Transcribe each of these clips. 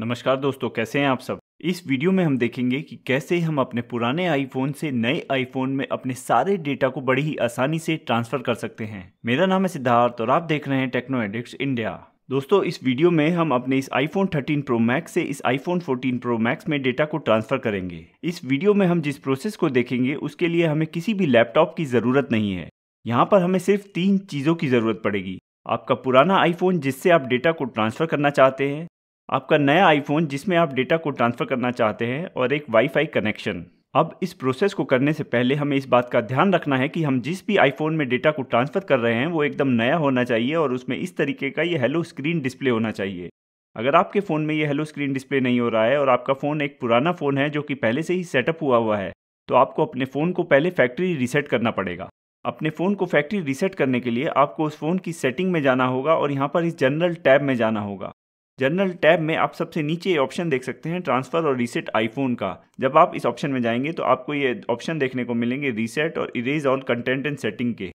नमस्कार दोस्तों कैसे हैं आप सब इस वीडियो में हम देखेंगे कि कैसे हम अपने पुराने आईफोन से नए आईफोन में अपने सारे डेटा को बड़ी ही आसानी से ट्रांसफर कर सकते हैं मेरा नाम है सिद्धार्थ और आप देख रहे हैं टेक्नो एडिक्स इंडिया दोस्तों इस वीडियो में हम अपने इस आईफोन 13 प्रो मैक्स से इस आईफोन 14 प्रो मैक्स में डेटा को ट्रांसफ़र करेंगे इस वीडियो में हम जिस प्रोसेस को देखेंगे उसके लिए हमें किसी भी लैपटॉप की ज़रूरत नहीं है यहाँ पर हमें सिर्फ तीन चीज़ों की ज़रूरत पड़ेगी आपका पुराना आईफोन जिससे आप डेटा को ट्रांसफ़र करना चाहते हैं आपका नया आईफोन जिसमें आप डेटा को ट्रांसफ़र करना चाहते हैं और एक वाईफाई कनेक्शन अब इस प्रोसेस को करने से पहले हमें इस बात का ध्यान रखना है कि हम जिस भी आईफोन में डेटा को ट्रांसफ़र कर रहे हैं वो एकदम नया होना चाहिए और उसमें इस तरीके का ये हेलो स्क्रीन डिस्प्ले होना चाहिए अगर आपके फ़ोन में ये हेलो स्क्रीन डिस्प्ले नहीं हो रहा है और आपका फ़ोन एक पुराना फ़ोन है जो कि पहले से ही सेटअप हुआ हुआ है तो आपको अपने फ़ोन को पहले फैक्ट्री रीसेट करना पड़ेगा अपने फ़ोन को फैक्ट्री रीसेट करने के लिए आपको उस फ़ोन की सेटिंग में जाना होगा और यहाँ पर इस जनरल टैब में जाना होगा जर्नल टैब में आप सबसे नीचे ऑप्शन देख सकते हैं ट्रांसफ़र और रीसेट आईफोन का जब आप इस ऑप्शन में जाएंगे तो आपको ये ऑप्शन देखने को मिलेंगे रीसेट और erase all content and setting के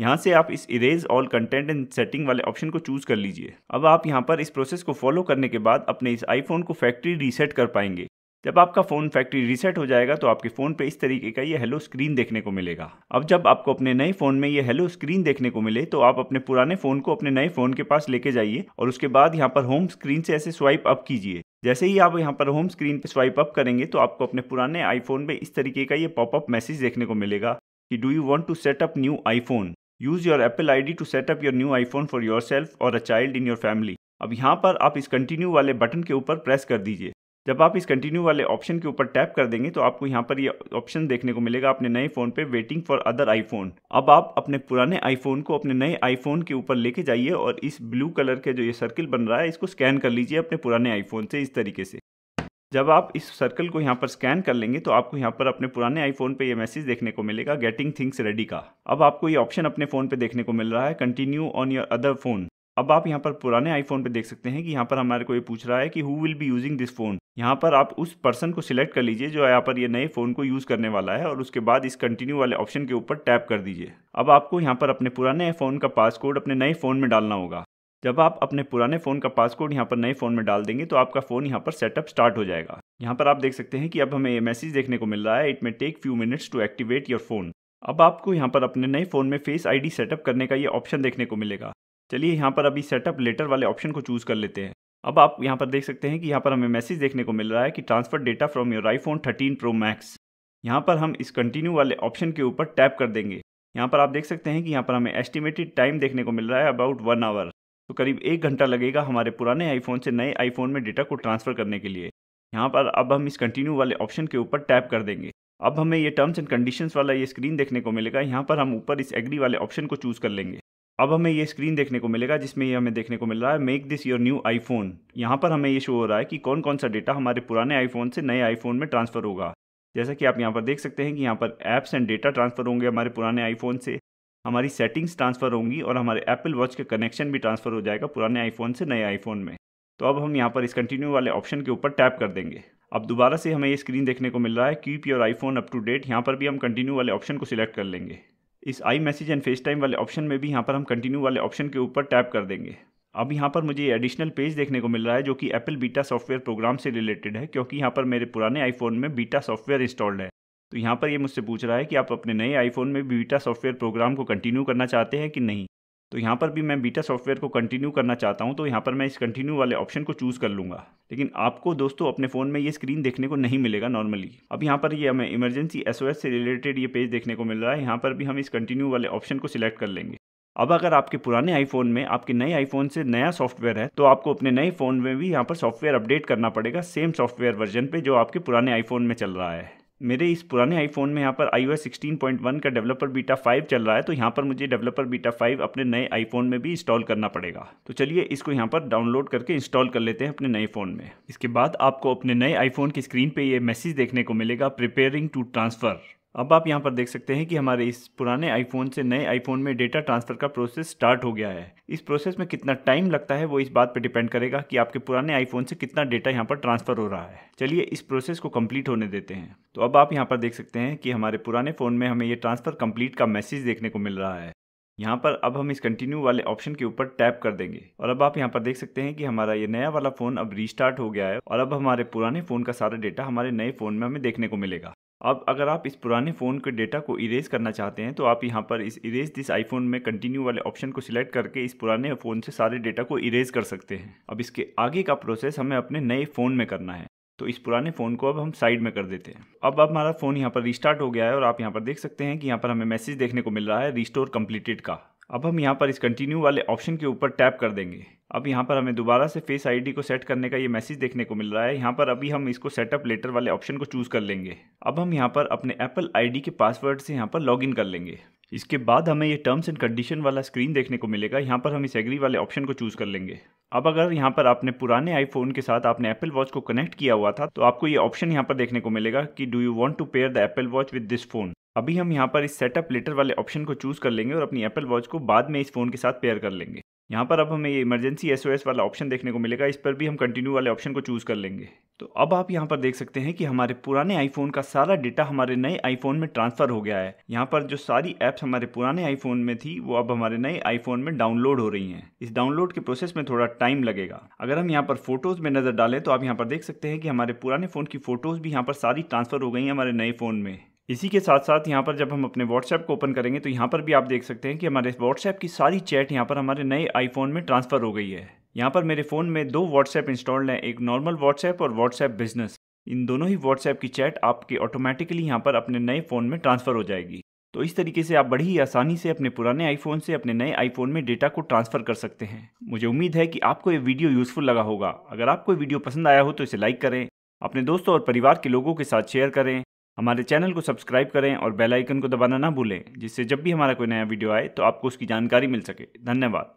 यहाँ से आप इस erase all content and setting वाले ऑप्शन को चूज़ कर लीजिए अब आप यहाँ पर इस प्रोसेस को फॉलो करने के बाद अपने इस आईफोन को फैक्ट्री रीसेट कर पाएंगे जब आपका फ़ोन फैक्ट्री रीसेट हो जाएगा तो आपके फ़ोन पे इस तरीके का ये हेलो स्क्रीन देखने को मिलेगा अब जब आपको अपने नए फ़ोन में ये हेलो स्क्रीन देखने को मिले तो आप अपने पुराने फ़ोन को अपने नए फ़ोन के पास लेके जाइए और उसके बाद यहाँ पर होम स्क्रीन से ऐसे स्वाइप अप कीजिए जैसे ही आप यहाँ पर होम स्क्रीन पर स्वाइप अप करेंगे तो आपको अपने पुराने आईफोन में इस तरीके का ये पॉपअप मैसेज देखने को मिलेगा कि do you want to set up new iPhone use your Apple I D to set up your new iPhone for yourself or a child in your family अब यहाँ पर आप इस कंटिन्यू वाले बटन के ऊपर प्रेस कर दीजिए जब आप इस कंटिन्यू वाले ऑप्शन के ऊपर टैप कर देंगे तो आपको यहाँ पर ये ऑप्शन देखने को मिलेगा अपने नए फ़ोन पे वेटिंग फॉर अदर आईफोन अब आप अपने पुराने आईफोन को अपने नए आईफोन के ऊपर लेके जाइए और इस ब्लू कलर के जो ये सर्किल बन रहा है इसको स्कैन कर लीजिए अपने पुराने आईफोन से इस तरीके से जब आप इस सर्कल को यहाँ पर स्कैन कर लेंगे तो आपको यहाँ पर अपने पुराने आईफोन पे ये मैसेज देखने को मिलेगा गेटिंग थिंग्स रेडी का अब आपको ये ऑप्शन अपने फ़ोन पे देखने को मिल रहा है continue on your other phone अब आप यहाँ पर पुराने आईफोन पे देख सकते हैं कि यहाँ पर हमारे को ये पूछ रहा है कि who will be using this phone यहाँ पर आप उस पर्सन को सिलेक्ट कर लीजिए जो यहाँ पर ये नए फोन को यूज करने वाला है और उसके बाद इस कंटिन्यू वाले ऑप्शन के ऊपर टैप कर दीजिए अब आपको यहाँ पर अपने पुराने फोन का पासकोड अपने नए फोन में डालना होगा जब आप अपने पुराने फ़ोन का पासकोड यहाँ पर नए फ़ोन में डाल देंगे तो आपका फ़ोन यहाँ पर सेटअप स्टार्ट हो जाएगा यहाँ पर आप देख सकते हैं कि अब हमें ये मैसेज देखने को मिल रहा है it may take few minutes to activate your phone अब आपको यहाँ पर अपने नए फ़ोन में फेस आईडी सेटअप करने का ये ऑप्शन देखने को मिलेगा चलिए यहाँ पर अभी सेटअप लेटर वाले ऑप्शन को चूज़ कर लेते हैं अब आप यहाँ पर देख सकते हैं कि यहाँ पर हमें मैसेज देखने को मिल रहा है कि transfer data from your iPhone 13 Pro Max यहाँ पर हम इस कंटिन्यू वाले ऑप्शन के ऊपर टैप कर देंगे यहाँ पर आप देख सकते हैं कि यहाँ पर हमें एस्टिमेटेड टाइम देखने को मिल रहा है अबाउट वन आवर तो करीब एक घंटा लगेगा हमारे पुराने आईफोन से नए आईफोन में डेटा को ट्रांसफ़र करने के लिए यहाँ पर अब हम इस कंटिन्यू वाले ऑप्शन के ऊपर टैप कर देंगे अब हमें ये टर्म्स एंड कंडीशंस वाला ये स्क्रीन देखने को मिलेगा यहाँ पर हम ऊपर इस एग्री वाले ऑप्शन को चूज़ कर लेंगे अब हमें ये स्क्रीन देखने को मिलेगा जिसमें ये हमें देखने को मिल रहा है make this your new iPhone यहाँ पर हमें ये शो हो रहा है कि कौन कौन सा डेटा हमारे पुराने आईफोन से नए आईफोन में ट्रांसफ़र होगा जैसा कि आप यहाँ पर देख सकते हैं कि यहाँ पर एप्स एंड डेटा ट्रांसफ़र होंगे हमारे पुराने आईफोन से हमारी सेटिंग्स ट्रांसफ़र होंगी और हमारे एप्पल वॉच का कनेक्शन भी ट्रांसफ़र हो जाएगा पुराने आईफोन से नए आईफोन में तो अब हम यहाँ पर इस कंटिन्यू वाले ऑप्शन के ऊपर टैप कर देंगे अब दोबारा से हमें ये स्क्रीन देखने को मिल रहा है keep your iPhone up to date यहाँ पर भी हम कंटिन्यू वाले ऑप्शन को सिलेक्ट कर लेंगे इस iMessage and FaceTime वाले ऑप्शन में भी यहाँ पर हम कंटिन्यू वाले ऑप्शन के ऊपर टैप कर देंगे अब यहाँ पर मुझे एडिशनल पेज देखने को मिल रहा है जो कि एप्पल बीटा सॉफ्टवेयर प्रोग्राम से रिलेटेड है क्योंकि यहाँ पर मेरे पुराने आईफोन में बीटा सॉफ्टवेयर इंस्टॉल्ड है तो यहाँ पर ये मुझसे पूछ रहा है कि आप अपने नए आईफोन में बीटा सॉफ्टवेयर प्रोग्राम को कंटिन्यू करना चाहते हैं कि नहीं तो यहाँ पर भी मैं बीटा सॉफ्टवेयर को कंटिन्यू करना चाहता हूँ तो यहाँ पर मैं इस कंटिन्यू वाले ऑप्शन को चूज़ कर लूँगा लेकिन आपको दोस्तों अपने फ़ोन में ये स्क्रीन देखने को नहीं मिलेगा नॉर्मली अब यहाँ पर ये हमें इमरजेंसी एस से रिलेटेड ये पेज देखने को मिल रहा है यहाँ पर भी हम इस कंटिन्यू वाले ऑप्शन को सिलेक्ट कर लेंगे अब अगर आपके पुराने आईफोन में आपके नए आईफोन से नया सॉफ्टवेयर है तो आपको अपने नए फ़ोन में भी यहाँ पर सॉफ्टवेयर अपडेट करना पड़ेगा सेम सॉफ्टवेयर वर्जन पे जो आपके पुराने आईफोन में चल रहा है मेरे इस पुराने आईफोन में यहाँ पर आई ओ का डेवलपर बीटा 5 चल रहा है तो यहाँ पर मुझे डेवलपर बीटा 5 अपने नए आईफोन में भी इंस्टॉल करना पड़ेगा तो चलिए इसको यहाँ पर डाउनलोड करके इंस्टॉल कर लेते हैं अपने नए फ़ोन में इसके बाद आपको अपने नए आईफोन की स्क्रीन पर ये मैसेज देखने को मिलेगा प्रिपेयरिंग टू ट्रांसफ़र अब आप यहाँ पर देख सकते हैं कि हमारे इस पुराने आईफोन से नए आईफोन में डेटा ट्रांसफ़र का प्रोसेस स्टार्ट हो गया है इस प्रोसेस में कितना टाइम लगता है वो इस बात पर डिपेंड करेगा कि आपके पुराने आईफोन से कितना डेटा यहाँ पर ट्रांसफ़र हो रहा है चलिए इस प्रोसेस को कंप्लीट होने देते हैं तो अब आप यहाँ पर देख सकते हैं कि हमारे पुराने फ़ोन में हमें ये ट्रांसफ़र कंप्लीट का मैसेज देखने को मिल रहा है यहाँ पर अब हम इस कंटिन्यू वाले ऑप्शन के ऊपर टैप कर देंगे और अब आप यहाँ पर देख सकते हैं कि हमारा ये नया वाला फ़ोन अब रिस्टार्ट हो गया है और अब हमारे पुराने फ़ोन का सारा डेटा हमारे नए फ़ोन में हमें देखने को मिलेगा अब अगर आप इस पुराने फ़ोन के डेटा को इरेज करना चाहते हैं तो आप यहाँ पर इस इरेज दिस आईफोन में कंटिन्यू वाले ऑप्शन को सिलेक्ट करके इस पुराने फ़ोन से सारे डेटा को इरेज कर सकते हैं अब इसके आगे का प्रोसेस हमें अपने नए फ़ोन में करना है तो इस पुराने फ़ोन को अब हम साइड में कर देते हैं अब अब हमारा फ़ोन यहाँ पर रिस्टार्ट हो गया है और आप यहाँ पर देख सकते हैं कि यहाँ पर हमें मैसेज देखने को मिल रहा है रिस्टोर कम्प्लीटेड का अब हम यहाँ पर इस कंटिन्यू वाले ऑप्शन के ऊपर टैप कर देंगे अब यहाँ पर हमें दोबारा से फेस आईडी को सेट करने का ये मैसेज देखने को मिल रहा है यहाँ पर अभी हम इसको सेटअप लेटर वाले ऑप्शन को चूज़ कर लेंगे अब हम यहाँ पर अपने एप्पल आईडी के पासवर्ड से यहाँ पर लॉगिन कर लेंगे इसके बाद हमें ये टर्म्स एंड कंडीशन वाला स्क्रीन देखने को मिलेगा यहाँ पर हम इस एग्री वाले ऑप्शन को चूज़ कर लेंगे अब अगर यहाँ पर आपने पुराने आईफोन के साथ आपने एप्पल वॉच को कनेक्ट किया हुआ था तो आपको ये ऑप्शन यहाँ पर देखने को मिलेगा कि do you want to pair the Apple Watch with this phone अभी हम यहाँ पर इस सेटअप लेटर वाले ऑप्शन को चूज़ कर लेंगे और अपनी एप्पल वॉच को बाद में इस फ़ोन के साथ पेयर कर लेंगे यहाँ पर अब हमें ये इमरजेंसी एसओएस वाला ऑप्शन देखने को मिलेगा इस पर भी हम कंटिन्यू वाले ऑप्शन को चूज़ कर लेंगे तो अब आप यहाँ पर देख सकते हैं कि हमारे पुराने आईफोन का सारा डेटा हमारे नए आईफोन में ट्रांसफ़र हो गया है यहाँ पर जो सारी ऐप्स हमारे पुराने आईफोन में थी वो अब हमारे नए आईफोन में डाउनलोड हो रही हैं इस डाउनलोड के प्रोसेस में थोड़ा टाइम लगेगा अगर हम यहाँ पर फोटोज़ में नज़र डालें तो आप यहाँ पर देख सकते हैं कि हमारे पुराने फ़ोन की फ़ोटोज़ भी यहाँ पर सारी ट्रांसफ़र हो गई हैं हमारे नए फ़ोन में इसी के साथ साथ यहाँ पर जब हम अपने व्हाट्सएप को ओपन करेंगे तो यहाँ पर भी आप देख सकते हैं कि हमारे व्हाट्सएप की सारी चैट यहाँ पर हमारे नए आईफोन में ट्रांसफ़र हो गई है यहाँ पर मेरे फ़ोन में दो व्हाट्सएप इंस्टॉल्ड हैं एक नॉर्मल व्हाट्सएप और व्हाट्सएप बिजनेस इन दोनों ही व्हाट्सएप की चैट आपके ऑटोमेटिकली यहाँ पर अपने नए फ़ोन में ट्रांसफ़र हो जाएगी तो इस तरीके से आप बड़ी ही आसानी से अपने पुराने आईफोन से अपने नए आईफोन में डेटा को ट्रांसफ़र कर सकते हैं मुझे उम्मीद है कि आपको ये वीडियो यूज़फुल लगा होगा अगर आपको वीडियो पसंद आया हो तो इसे लाइक करें अपने दोस्तों और परिवार के लोगों के साथ शेयर करें हमारे चैनल को सब्सक्राइब करें और बेल आइकन को दबाना ना भूलें जिससे जब भी हमारा कोई नया वीडियो आए तो आपको उसकी जानकारी मिल सके धन्यवाद